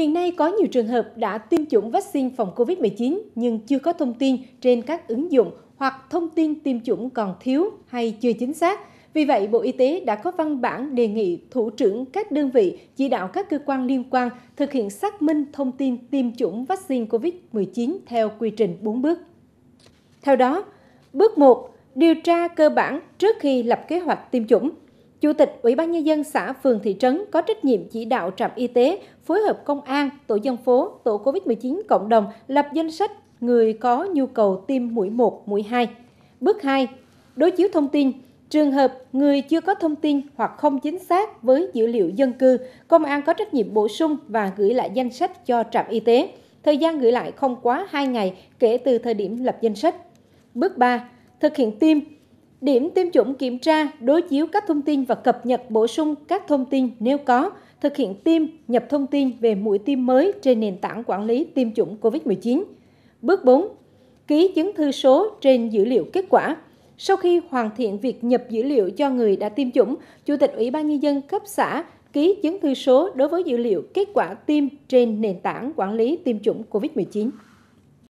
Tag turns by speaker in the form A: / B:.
A: Hiện nay có nhiều trường hợp đã tiêm chủng vaccine phòng COVID-19 nhưng chưa có thông tin trên các ứng dụng hoặc thông tin tiêm chủng còn thiếu hay chưa chính xác. Vì vậy, Bộ Y tế đã có văn bản đề nghị thủ trưởng các đơn vị chỉ đạo các cơ quan liên quan thực hiện xác minh thông tin tiêm chủng vaccine COVID-19 theo quy trình 4 bước. Theo đó, bước 1. Điều tra cơ bản trước khi lập kế hoạch tiêm chủng. Chủ tịch Ủy ban Nhân dân xã phường thị trấn có trách nhiệm chỉ đạo trạm y tế, phối hợp công an, tổ dân phố, tổ COVID-19 cộng đồng lập danh sách người có nhu cầu tiêm mũi 1, mũi 2. Bước 2. Đối chiếu thông tin. Trường hợp người chưa có thông tin hoặc không chính xác với dữ liệu dân cư, công an có trách nhiệm bổ sung và gửi lại danh sách cho trạm y tế. Thời gian gửi lại không quá 2 ngày kể từ thời điểm lập danh sách. Bước 3. Thực hiện tiêm Điểm tiêm chủng kiểm tra, đối chiếu các thông tin và cập nhật bổ sung các thông tin nếu có, thực hiện tiêm, nhập thông tin về mũi tiêm mới trên nền tảng quản lý tiêm chủng COVID-19. Bước 4. Ký chứng thư số trên dữ liệu kết quả. Sau khi hoàn thiện việc nhập dữ liệu cho người đã tiêm chủng, Chủ tịch Ủy ban Nhân dân cấp xã ký chứng thư số đối với dữ liệu kết quả tiêm trên nền tảng quản lý tiêm chủng COVID-19.